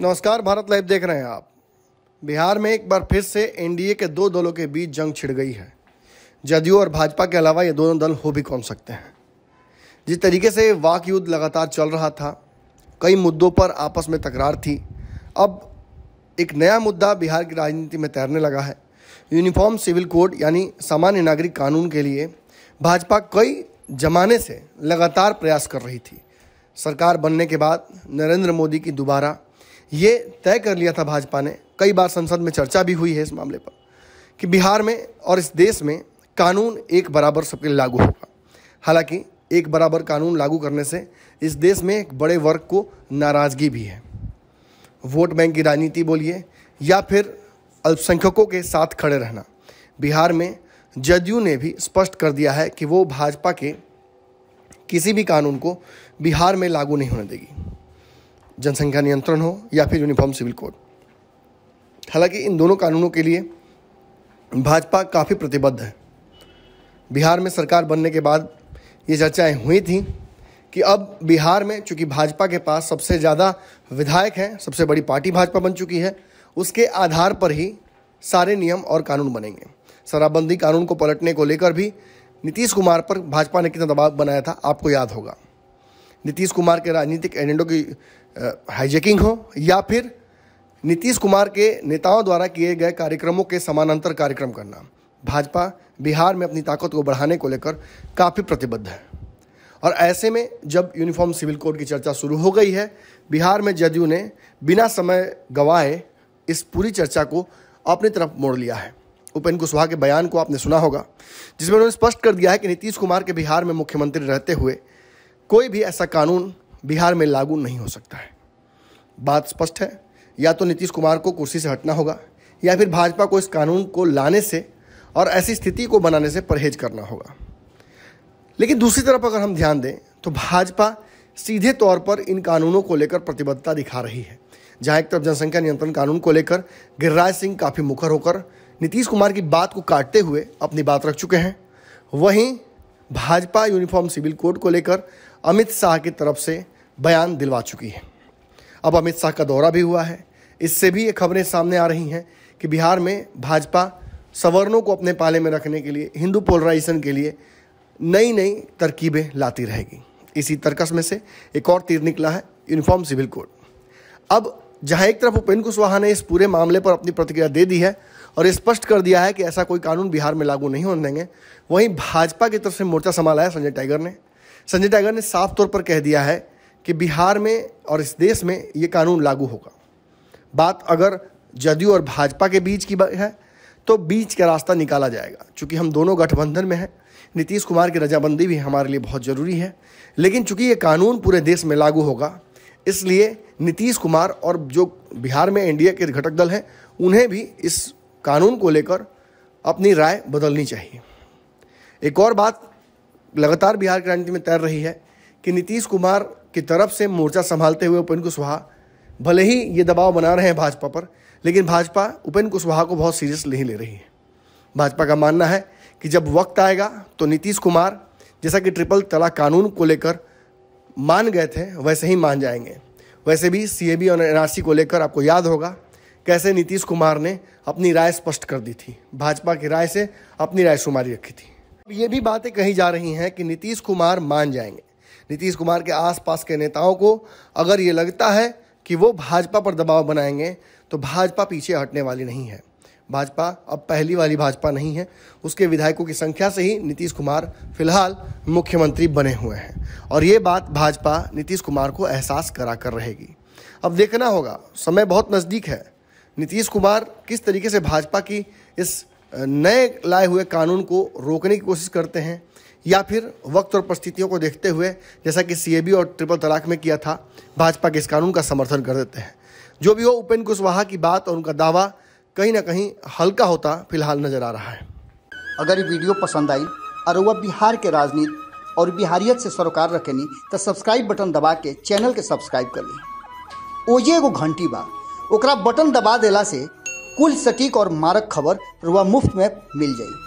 नमस्कार भारत लाइव देख रहे हैं आप बिहार में एक बार फिर से एनडीए के दो दलों के बीच जंग छिड़ गई है जदयू और भाजपा के अलावा ये दोनों दल हो भी कौन सकते हैं जिस तरीके से वाक युद्ध लगातार चल रहा था कई मुद्दों पर आपस में तकरार थी अब एक नया मुद्दा बिहार की राजनीति में तैरने लगा है यूनिफॉर्म सिविल कोड यानी सामान्य नागरिक कानून के लिए भाजपा कई जमाने से लगातार प्रयास कर रही थी सरकार बनने के बाद नरेंद्र मोदी की दोबारा ये तय कर लिया था भाजपा ने कई बार संसद में चर्चा भी हुई है इस मामले पर कि बिहार में और इस देश में कानून एक बराबर सबके लागू होगा हालांकि एक बराबर कानून लागू करने से इस देश में एक बड़े वर्ग को नाराज़गी भी है वोट बैंक की राजनीति बोलिए या फिर अल्पसंख्यकों के साथ खड़े रहना बिहार में जदयू ने भी स्पष्ट कर दिया है कि वो भाजपा के किसी भी कानून को बिहार में लागू नहीं होने देगी जनसंख्या नियंत्रण हो या फिर यूनिफॉर्म सिविल कोड हालांकि इन दोनों कानूनों के लिए भाजपा काफ़ी प्रतिबद्ध है बिहार में सरकार बनने के बाद ये चर्चाएँ हुई थी कि अब बिहार में चूंकि भाजपा के पास सबसे ज़्यादा विधायक हैं सबसे बड़ी पार्टी भाजपा बन चुकी है उसके आधार पर ही सारे नियम और कानून बनेंगे शराबबंदी कानून को पलटने को लेकर भी नीतीश कुमार पर भाजपा ने कितना दबाव बनाया था आपको याद होगा नीतीश कुमार के राजनीतिक एजेंडों की हाइजेकिंग हो या फिर नीतीश कुमार के नेताओं द्वारा किए गए कार्यक्रमों के समानांतर कार्यक्रम करना भाजपा बिहार में अपनी ताकत को बढ़ाने को लेकर काफ़ी प्रतिबद्ध है और ऐसे में जब यूनिफॉर्म सिविल कोड की चर्चा शुरू हो गई है बिहार में जदयू ने बिना समय गंवाए इस पूरी चर्चा को अपनी तरफ मोड़ लिया है उपेन्द्र कुशवाहा के बयान को आपने सुना होगा जिसमें उन्होंने स्पष्ट कर दिया है कि नीतीश कुमार के बिहार में मुख्यमंत्री रहते हुए कोई भी ऐसा कानून बिहार में लागू नहीं हो सकता है बात स्पष्ट है या तो नीतीश कुमार को कुर्सी से हटना होगा या फिर भाजपा को इस कानून को लाने से और ऐसी स्थिति को बनाने से परहेज करना होगा लेकिन दूसरी तरफ अगर हम ध्यान दें तो भाजपा सीधे तौर पर इन कानूनों को लेकर प्रतिबद्धता दिखा रही है जहां एक तरफ जनसंख्या नियंत्रण कानून को लेकर गिरिराज सिंह काफ़ी मुखर होकर नीतीश कुमार की बात को काटते हुए अपनी बात रख चुके हैं वहीं भाजपा यूनिफॉर्म सिविल कोड को लेकर अमित शाह की तरफ से बयान दिलवा चुकी है अब अमित शाह का दौरा भी हुआ है इससे भी ये खबरें सामने आ रही हैं कि बिहार में भाजपा सवर्णों को अपने पाले में रखने के लिए हिंदू पोलराइजेशन के लिए नई नई तरकीबें लाती रहेगी इसी तर्कस में से एक और तीर निकला है यूनिफॉर्म सिविल कोड अब जहां एक तरफ उपेंद्र कुशवाहा ने इस पूरे मामले पर अपनी प्रतिक्रिया दे दी है और स्पष्ट कर दिया है कि ऐसा कोई कानून बिहार में लागू नहीं होने देंगे वहीं भाजपा की तरफ से मोर्चा संभाला है संजय टाइगर ने संजय टाइगर ने साफ तौर पर कह दिया है कि बिहार में और इस देश में ये कानून लागू होगा बात अगर जदयू और भाजपा के बीच की है तो बीच का रास्ता निकाला जाएगा चूँकि हम दोनों गठबंधन में हैं नीतीश कुमार की रजाबंदी भी हमारे लिए बहुत ज़रूरी है लेकिन चूँकि ये कानून पूरे देश में लागू होगा इसलिए नीतीश कुमार और जो बिहार में एनडीए के घटक दल हैं उन्हें भी इस कानून को लेकर अपनी राय बदलनी चाहिए एक और बात लगातार बिहार की राजनीति में तैर रही है कि नीतीश कुमार की तरफ से मोर्चा संभालते हुए उपेन्द्र कुशवाहा भले ही ये दबाव बना रहे हैं भाजपा पर लेकिन भाजपा उपेन्द्र कुशवाहा को बहुत सीरियस नहीं ले रही है भाजपा का मानना है कि जब वक्त आएगा तो नीतीश कुमार जैसा कि ट्रिपल तलाक कानून को लेकर मान गए थे वैसे ही मान जाएंगे वैसे भी सी और एनआरसी को लेकर आपको याद होगा कैसे नीतीश कुमार ने अपनी राय स्पष्ट कर दी थी भाजपा की राय से अपनी राय शुमारी रखी थी ये भी बातें कही जा रही हैं कि नीतीश कुमार मान जाएंगे नीतीश कुमार के आसपास के नेताओं को अगर ये लगता है कि वो भाजपा पर दबाव बनाएंगे तो भाजपा पीछे हटने वाली नहीं है भाजपा अब पहली वाली भाजपा नहीं है उसके विधायकों की संख्या से ही नीतीश कुमार फिलहाल मुख्यमंत्री बने हुए हैं और ये बात भाजपा नीतीश कुमार को एहसास करा कर रहेगी अब देखना होगा समय बहुत नज़दीक है नीतीश कुमार किस तरीके से भाजपा की इस नए लाए हुए कानून को रोकने की कोशिश करते हैं या फिर वक्त और परिस्थितियों को देखते हुए जैसा कि सीएबी और ट्रिपल तलाक में किया था भाजपा के इस कानून का समर्थन कर देते हैं जो भी हो उपेंद्र कुशवाहा की बात और उनका दावा कहीं ना कहीं हल्का होता फिलहाल नजर आ रहा है अगर ये वीडियो पसंद आई और वह बिहार के राजनीति और बिहारियत से सरोकार रखेनी तो सब्सक्राइब बटन दबा के चैनल के सब्सक्राइब कर ली ओजे एगो घंटी बा ओकरा बटन दबा देला से कुल सटीक और मारक खबर रुआ मुफ्त में मिल जाएगी